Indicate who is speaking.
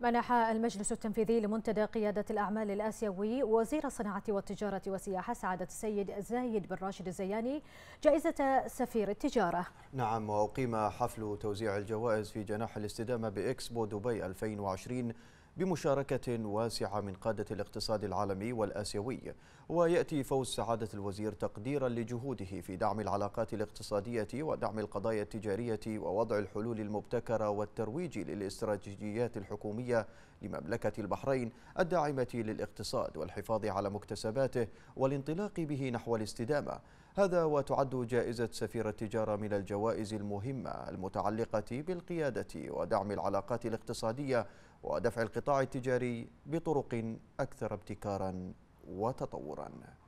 Speaker 1: منح المجلس التنفيذي لمنتدى قيادة الأعمال الآسيوي وزير الصناعة والتجارة والسياحة سعادة السيد زايد بن راشد الزياني جائزة سفير التجارة
Speaker 2: نعم وأقيم حفل توزيع الجوائز في جناح الاستدامة بإكسبو دبي 2020 بمشاركة واسعة من قادة الاقتصاد العالمي والآسيوي ويأتي فوز سعادة الوزير تقديرا لجهوده في دعم العلاقات الاقتصادية ودعم القضايا التجارية ووضع الحلول المبتكرة والترويج للاستراتيجيات الحكومية لمملكة البحرين الداعمة للاقتصاد والحفاظ على مكتسباته والانطلاق به نحو الاستدامة هذا وتعد جائزة سفير التجارة من الجوائز المهمة المتعلقة بالقيادة ودعم العلاقات الاقتصادية ودفع القطاع التجاري بطرق أكثر ابتكارا وتطورا